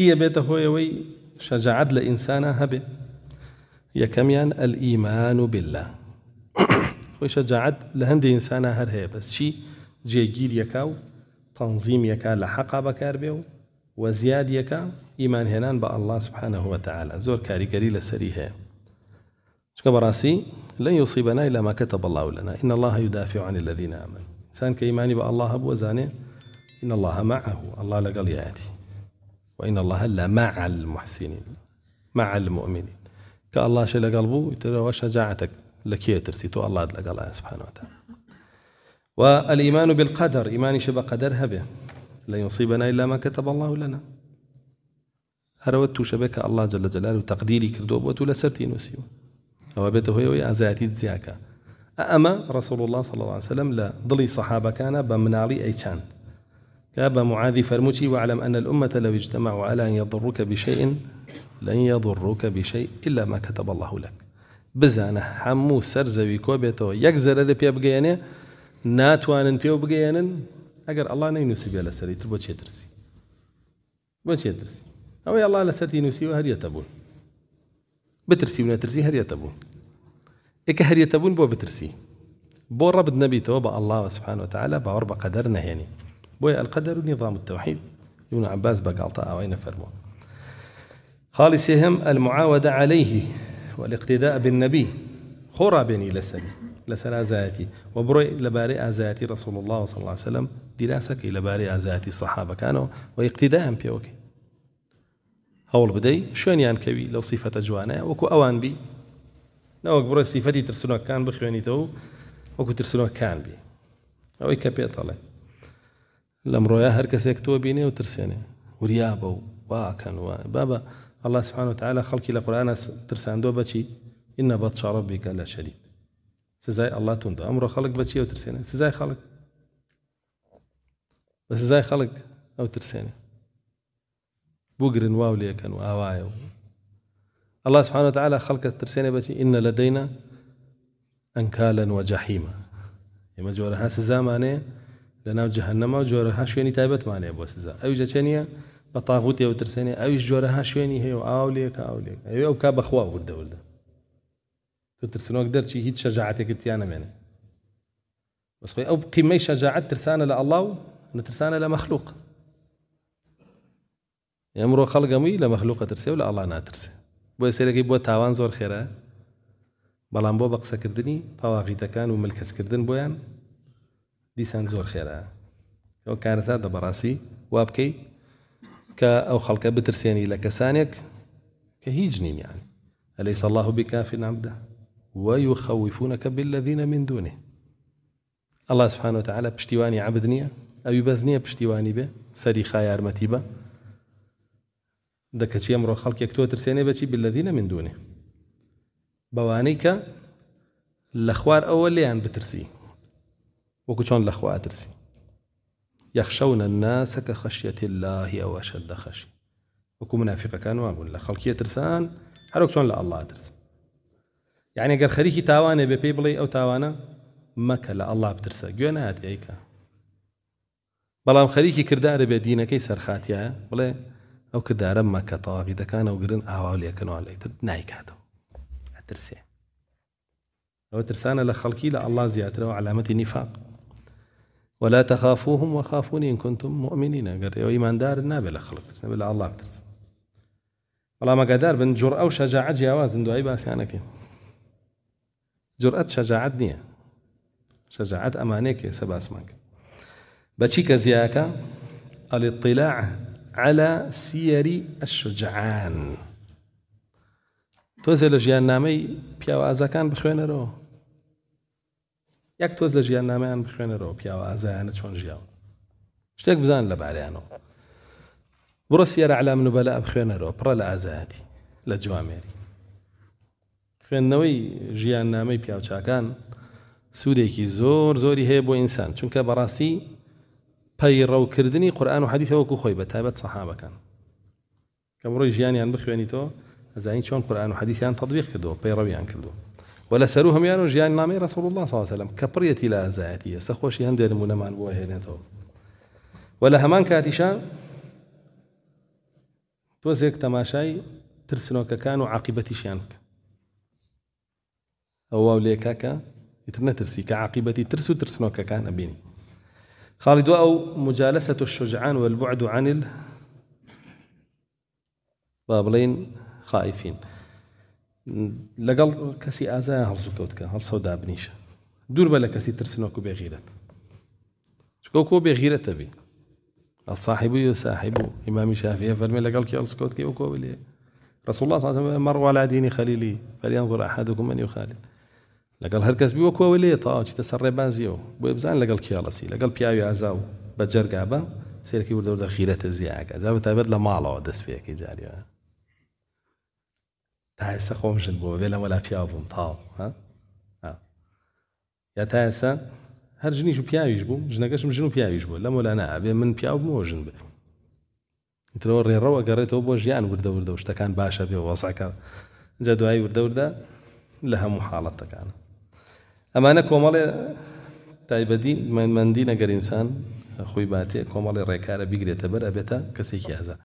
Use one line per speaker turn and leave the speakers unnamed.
چییە بێتە هۆیەوەی شەجاعت لە ئینسانە هەبێ یەکەمیان ئەلئیمان و بلا شجاعت شەجاعت لە هەندێک ئینسانە هەر هەیە بەس چی جێگیر یەکا و تەنزیم یەکا بکار بیو بەکار بێ و وە زیاد یەکە ئیمان سبحانه بە ئەلله سبحانە هوتەعاالە زۆر کاریگەری لەسەری هەیە چکە براسی لن يصيبنا إلا ما كتب الله لنا إن الله يدافع عن الذين آمنوا إنسان كإيماني بأ الله أبو زاني إن الله معه الله لقال يأتي وإن الله هلا مع المحسنين مع المؤمنين كا الله ترى وشجاعتك لك شجاعتك ترسي تو الله دل الله سبحانه وتعالى والإيمان بالقدر إيمان شبا قدرها به لا يصيبنا إلا ما كتب الله لنا هروت شبك الله جل جلاله تقديري كردوب بوتو لسرتي نسيو أو بيته هو يا زاتي أما رسول الله صلى الله عليه وسلم لا ضلي صحابة كان بمنالي أي شان يا أبا معاذ فرمتي واعلم أن الأمة لو اجتمعوا على أن يضروك بشيء لن يضروك بشيء إلا ما كتب الله لك بزانة حمو سرزوي کۆ بێتەوە يكزر زەرە لە ناتوان بگەێنێ ناتوانن پێ بگەێنن ئەگەر ئەللا نەینوسی بێ لەسەری تر بۆ چێترسی بۆ چێترسی ئەوەی ئەللا لە سەری نووسیوە هەریەتە بوون بترسی و نەترسی هەریەتە بوون ئێکە هەریەتە بوون بو بترسی بۆ ڕەبت نەبیتەوە بە ئەللا سبحانەوە تعالا باوەڕ بە بويا القدر ونظام نظام ابن عباس بقالطة أوين فرمو خالي سهم المعاودة عليه والاقتداء بالنبي خورا بني لسل لسل أزاتي وبري لباري أزاتي رسول الله صلى الله عليه وسلم دراسك باري أزاتي الصحابة كانوا واقتداء بيوكي هەوڵ بدەی شوێنیان کەوی لەو سیفەتە جوانە وەکو ئەوان بی نەوەک بڕۆ سیفەتی ترسنەکان وكو وەکو كان بي أو كبي پێتەڵێ الأمر يا هر کەسێک تۆ بینێ و ترسێنێ وریا بە و واکەن الله سبحانه وتعالى خەڵکی لە ترسان دو بەچی إن بطش ربك شديد سزاي الله تندو أمر خلق بتشي وترسيني سزاي خلق بس سزاي خلق أو ترسيني بوقرن واولي كان وآوايا الله سبحانه وتعالى خلق ترسينا بتشي إن لدينا أنكالا وجحيما يما جوار ها لناو جهنم جوره ها جۆرەها شوێنی تایبەتمانەیە بۆ سزا ئەوی جەچە نیە بە تاغوتی ئەو ترسێنێ ئەویش ها شوێنی هەیە و ئاو لێکە أيوة، او لێک ئەوێ ئەو کا بەخوا وردەوردە تۆ ترسنۆک دەرچی هیچ شەجاعاتێکت تیان نەمێنێ بس خۆی او قیمەی شجاعت ترسانە لالله ئەڵاو نەترسانە لمخلوق مەخلوق ئەمڕۆ خەڵگەمووی لە مەخلوقە ترسێ و لە ئەڵا ناترسێ بۆ سێرەکەی بۆ تاوان زور زۆر خێرە بەڵام بۆ بە قسەکردنی تەواقیتەکان و ملکەسکردن بۆیان ديسان زور خيرا او كارثه دەبڕاستی وا وابكي كا أو خلق بترسيني لە كهيجنين يعني اليس نینیان ئەلیس الله بكاف عبده ويخوفونك بالذين من دونه الله سبحانه وتعالى بشتواني عبدني او ئەوی بشتواني به پشتیوانی بێ سەری خا یارمەتی بە خلق ئەمڕۆ ترسيني تۆ بالذين من دونه بوانيك الاخوار أول خوار ئەوە وكشون چۆن أدرسي يخشون الناس كخشية الله أو أشد خشية منافقة كانوا أقول لك خلقية ترسان هەرۆک شون لە ئەله يعني یعنی گەر خەریکی تاوانێ بێ پێی بڵێ ئەو تاوانە مەکە لە ئەله بترسە گوێ نهات ئەیکە بەڵام خەریکی کردارە بێ دینەکەی سەرخاتیە بڵێ ئەو کردارە مەکە تەواوی دەکانە و گرن ئاوا لێکەنەوە لەیتر نایکاتەوە ئەترسێ ئەوە ترسانە لە خەڵکی لە ئەله زیاترەوە علامەتی ولا تخافوهم وخافوني إن كنتم مؤمنين قال يا إيمان دار النابل أخلق نابل الله اكثر والله ما قدر بن جرأة وشجاعة جواز من يعني كي جرأة شجاعة دنيا شجاعة أمانك سبا اسمك بشيك زياكا الاطلاع على سير الشجعان تۆزێ لە ژیان نامەی پیاوازەکان رو یک توز لجیان یەک تۆز لە ژیان نامەیان بخوێنەرەوە پیاوە ئازایانە چۆن ژیاون شتێک بزان لە انو بڕە سیێرە علام نو رو پر ل از اینی نوبە لە ئەبخوێنەرەوە پڕە لە ئازایەتی لە جوامێری خوێندنەوەی ژیان نامەی پیاوچاکان سوودێکی زۆر زۆری هەیە بۆ ئینسان چونکە بەڕاستی پەیڕەوکردنی قرآن و حدیث کو حەدیثەوەکو خۆی بە تایبەت جیانی کە بڕۆی تو از این چون قرآن و حدیث حەدیثیان تەطبیق کردەوە پەیڕەویان کردو ولا سرو همیان جيان نامي رسول الله صلى الله عليه وسلم كبريتي لا زاعتي سخوش هندێ من بۆ هێنێتەوە و لە هەمان کاتیشا تۆزێک تەماشای ترسنۆکەکان و عاقبەتیشیان بکە ئەو واو لێکاکە ئیتر نەترسی کە عاقبەتی ترس و ترسنۆکەکان ئەبینی خالد أو مجالسة الشجعان والبعد عن ال بابلين خائفين لەگەڵ کەسی ئازای هەڵسو کەوتکە هەڵسەدا بنیشە دوور بە لە کەسی ترسنۆک و بێغیرەت چکە کۆ بێغیرەتە بی صاحب وصاحب إمام الشافعي فرمي لك الكي ألسكوت كي وكوبلي رسول الله صلى الله عليه وسلم مر على دين خليلي فلينظر أحدكم من يخالل لقال هركز بيو بي وكوبلي طاج تسري بانزيو بويبزان لقال كي الله ألسي لقال بياوي عزاو بجرقابا سيركي بردور دخيلة الزياعك عزاو تابد على ودس فيك جاري تاسا خوم جنبو بلا ولا في ابون طاو ها ها يا تاسا هر جني شو بياو يجبو جنا كاش مجنو بياو يجبو لا مولا انا ابي من بياو مو جنبه ترى ري روا قريت ابو جيان ورد ورد واش كان باشا بي وصاكا جادو هاي ورد ورد لها محالطه كان اما انا كومالي طيب دين من من دين غير انسان خوي باتي كومالي ريكاره بيغريته بر ابيتا كسي هذا